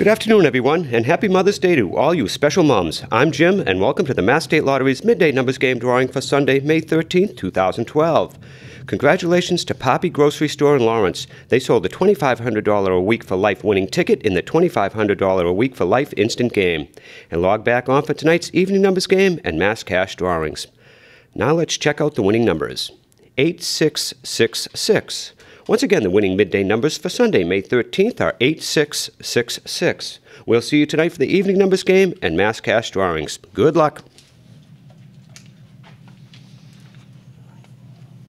Good afternoon, everyone, and happy Mother's Day to all you special moms. I'm Jim, and welcome to the Mass State Lottery's Midday Numbers Game drawing for Sunday, May 13, 2012. Congratulations to Poppy Grocery Store in Lawrence. They sold the $2,500 a week for life winning ticket in the $2,500 a week for life instant game. And log back on for tonight's evening numbers game and mass cash drawings. Now let's check out the winning numbers 8666. Once again, the winning midday numbers for Sunday, May 13th are 8666. We'll see you tonight for the evening numbers game and mass cash drawings. Good luck.